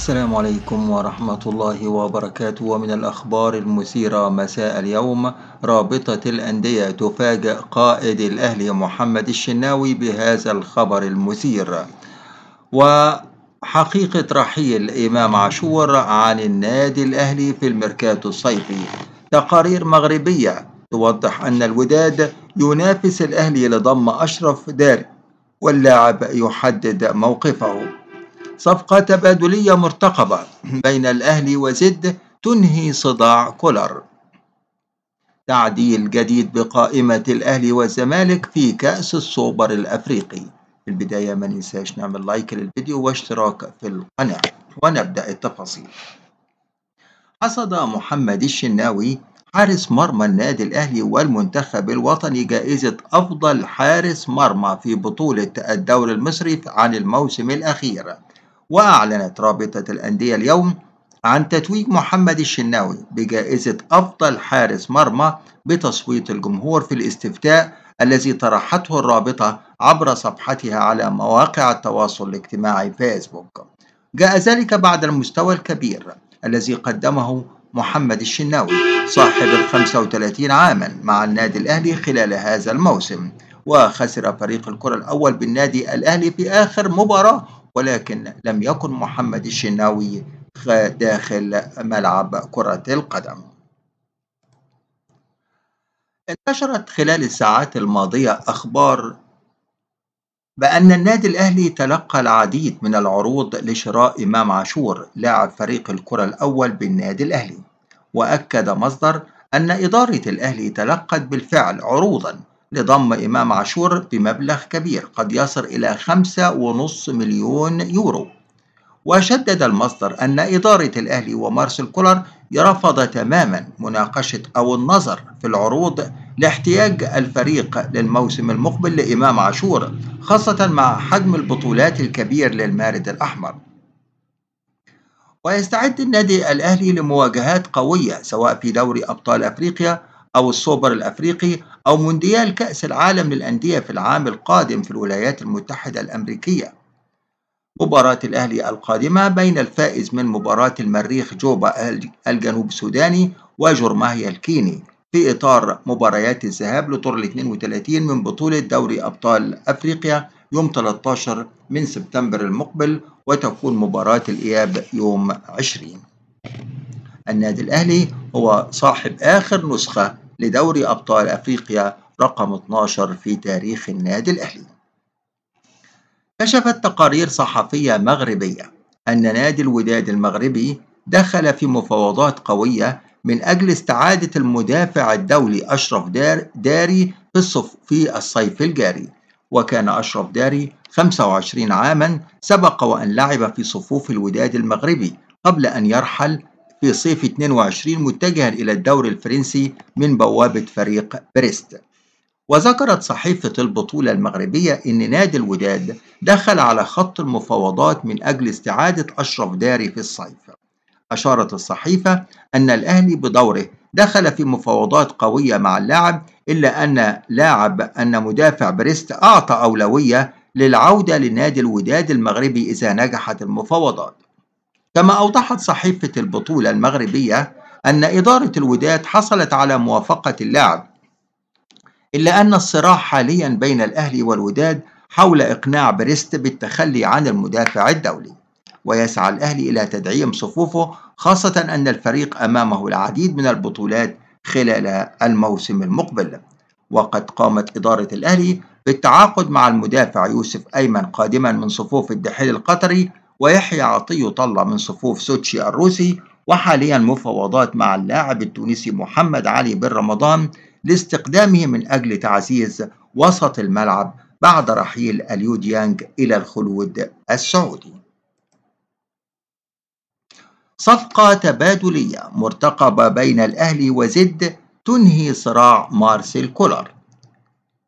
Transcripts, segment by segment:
السلام عليكم ورحمة الله وبركاته ومن الأخبار المثيرة مساء اليوم رابطة الأندية تفاجأ قائد الأهلي محمد الشناوي بهذا الخبر المثير وحقيقة رحيل إمام عاشور عن النادي الأهلي في الميركاتو الصيفي تقارير مغربية توضح أن الوداد ينافس الأهلي لضم أشرف داري واللاعب يحدد موقفه صفقة تبادلية مرتقبة بين الأهلي وزد تنهي صداع كولر تعديل جديد بقائمة الأهلي والزمالك في كأس السوبر الأفريقي في البداية ما ننساش نعمل لايك للفيديو واشتراك في القناة ونبدأ التفاصيل حصد محمد الشناوي حارس مرمى النادي الأهلي والمنتخب الوطني جائزة أفضل حارس مرمى في بطولة الدوري المصري عن الموسم الأخير وأعلنت رابطة الأندية اليوم عن تتويج محمد الشناوي بجائزة أفضل حارس مرمى بتصويت الجمهور في الاستفتاء الذي طرحته الرابطة عبر صفحتها على مواقع التواصل الاجتماعي فيسبوك جاء ذلك بعد المستوى الكبير الذي قدمه محمد الشناوي صاحب ال 35 عاما مع النادي الأهلي خلال هذا الموسم وخسر فريق الكرة الأول بالنادي الأهلي في آخر مباراة ولكن لم يكن محمد الشناوي داخل ملعب كرة القدم انتشرت خلال الساعات الماضية أخبار بأن النادي الأهلي تلقى العديد من العروض لشراء إمام عاشور لاعب فريق الكرة الأول بالنادي الأهلي وأكد مصدر أن إدارة الأهلي تلقت بالفعل عروضا لضم إمام عاشور بمبلغ كبير قد يصل إلى 5.5 مليون يورو وشدد المصدر أن إدارة الأهلي ومارسيل كولر رفض تماما مناقشة أو النظر في العروض لاحتياج الفريق للموسم المقبل لإمام عاشور خاصة مع حجم البطولات الكبير للمارد الأحمر ويستعد النادي الأهلي لمواجهات قوية سواء في دوري أبطال أفريقيا أو السوبر الأفريقي أو مونديال كأس العالم للأندية في العام القادم في الولايات المتحدة الأمريكية مباراة الأهلي القادمة بين الفائز من مباراة المريخ جوبا الجنوب السوداني وجرماهيا الكيني في إطار مباريات الذهاب لطور ال 32 من بطولة دوري أبطال أفريقيا يوم 13 من سبتمبر المقبل وتكون مباراة الإياب يوم 20 النادي الأهلي هو صاحب آخر نسخة لدوري أبطال أفريقيا رقم 12 في تاريخ النادي الأهلي. كشفت تقارير صحفية مغربية أن نادي الوداد المغربي دخل في مفاوضات قوية من أجل استعادة المدافع الدولي أشرف دار داري في, الصف في الصيف الجاري وكان أشرف داري 25 عاما سبق وأن لعب في صفوف الوداد المغربي قبل أن يرحل في صيف 22 متجها إلى الدوري الفرنسي من بوابة فريق بريست وذكرت صحيفة البطولة المغربية أن نادي الوداد دخل على خط المفاوضات من أجل استعادة أشرف داري في الصيف أشارت الصحيفة أن الأهلي بدوره دخل في مفاوضات قوية مع اللاعب إلا أن لاعب أن مدافع بريست أعطى أولوية للعودة لنادي الوداد المغربي إذا نجحت المفاوضات كما أوضحت صحيفة البطولة المغربية أن إدارة الوداد حصلت على موافقة اللاعب إلا أن الصراع حاليا بين الأهلي والوداد حول إقناع بريست بالتخلي عن المدافع الدولي ويسعى الأهلي إلى تدعيم صفوفه خاصة أن الفريق أمامه العديد من البطولات خلال الموسم المقبل وقد قامت إدارة الأهلي بالتعاقد مع المدافع يوسف أيمن قادما من صفوف الدحيل القطري ويحيى عطية طلع من صفوف سوتشي الروسي وحاليا مفاوضات مع اللاعب التونسي محمد علي بن رمضان لاستقدامه من أجل تعزيز وسط الملعب بعد رحيل اليو ديانج إلى الخلود السعودي صفقة تبادلية مرتقبة بين الأهلي وزد تنهي صراع مارسيل كولر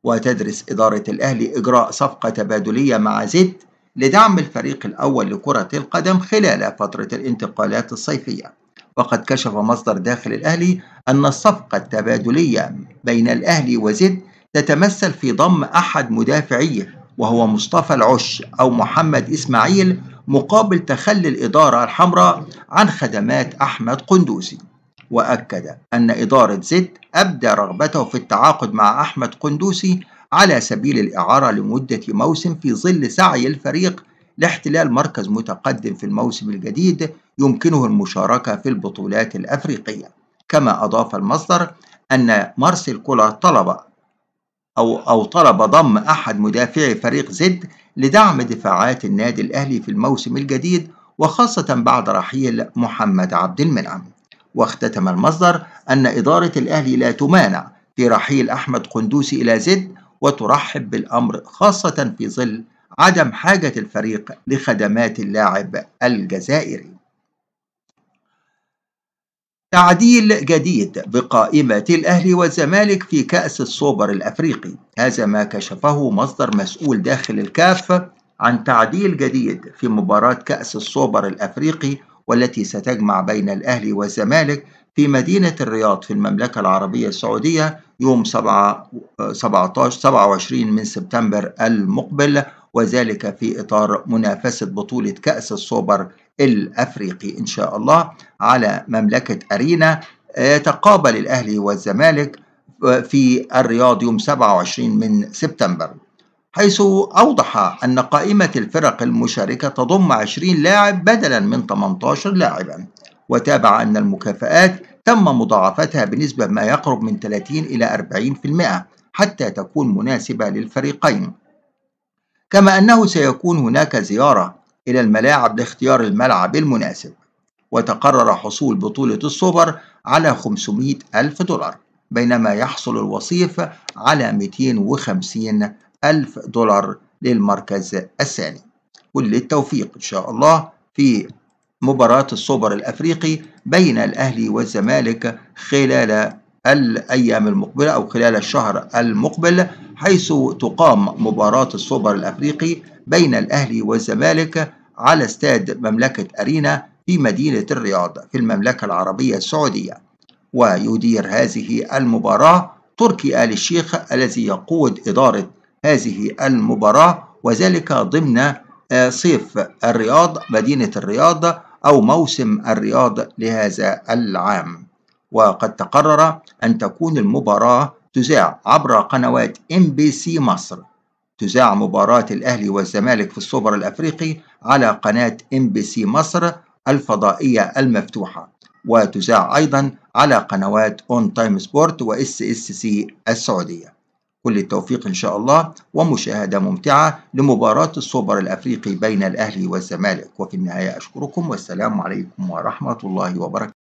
وتدرس إدارة الأهلي إجراء صفقة تبادلية مع زد لدعم الفريق الأول لكرة القدم خلال فترة الانتقالات الصيفية وقد كشف مصدر داخل الأهلي أن الصفقة التبادلية بين الأهلي وزد تتمثل في ضم أحد مدافعيه وهو مصطفى العش أو محمد إسماعيل مقابل تخلي الإدارة الحمراء عن خدمات أحمد قندوسي وأكد أن إدارة زد أبدى رغبته في التعاقد مع أحمد قندوسي على سبيل الإعارة لمدة موسم في ظل سعي الفريق لاحتلال مركز متقدم في الموسم الجديد يمكنه المشاركة في البطولات الأفريقية كما أضاف المصدر أن مارسيل كولا طلب أو, أو طلب ضم أحد مدافعي فريق زد لدعم دفاعات النادي الأهلي في الموسم الجديد وخاصة بعد رحيل محمد عبد المنعم واختتم المصدر أن إدارة الأهلي لا تمانع في رحيل أحمد قندوسي إلى زد وترحب بالأمر خاصة في ظل عدم حاجة الفريق لخدمات اللاعب الجزائري تعديل جديد بقائمة الأهلي والزمالك في كأس السوبر الأفريقي هذا ما كشفه مصدر مسؤول داخل الكاف عن تعديل جديد في مباراة كأس السوبر الأفريقي والتي ستجمع بين الأهلي والزمالك في مدينة الرياض في المملكة العربية السعودية يوم 7 17 27 من سبتمبر المقبل وذلك في إطار منافسة بطولة كأس السوبر الأفريقي إن شاء الله على مملكة أرينا يتقابل آه، الأهلي والزمالك آه، في الرياض يوم 27 من سبتمبر حيث أوضح أن قائمة الفرق المشاركة تضم 20 لاعب بدلا من 18 لاعبا وتابع أن المكافآت تم مضاعفتها بنسبة ما يقرب من 30 إلى 40% حتى تكون مناسبة للفريقين كما أنه سيكون هناك زيارة إلى الملاعب لاختيار الملعب المناسب وتقرر حصول بطولة السوبر على 500 ألف دولار بينما يحصل الوصيف على 250 1000 دولار للمركز الثاني وللتوفيق إن شاء الله في مباراة السوبر الأفريقي بين الأهلي والزمالك خلال الأيام المقبلة أو خلال الشهر المقبل حيث تقام مباراة السوبر الأفريقي بين الأهلي والزمالك على استاد مملكة أرينا في مدينة الرياض في المملكة العربية السعودية ويدير هذه المباراة تركي آل الشيخ الذي يقود إدارة هذه المباراة وذلك ضمن آه، صيف الرياض مدينة الرياض أو موسم الرياض لهذا العام وقد تقرر أن تكون المباراة تذاع عبر قنوات ام بي سي مصر تذاع مباراة الأهلي والزمالك في السوبر الأفريقي على قناة ام بي سي مصر الفضائية المفتوحة وتذاع أيضا على قنوات اون تايم سبورت واس اس سي السعودية كل التوفيق إن شاء الله ومشاهدة ممتعة لمباراة السوبر الأفريقي بين الأهلي والزمالك وفي النهاية أشكركم والسلام عليكم ورحمة الله وبركاته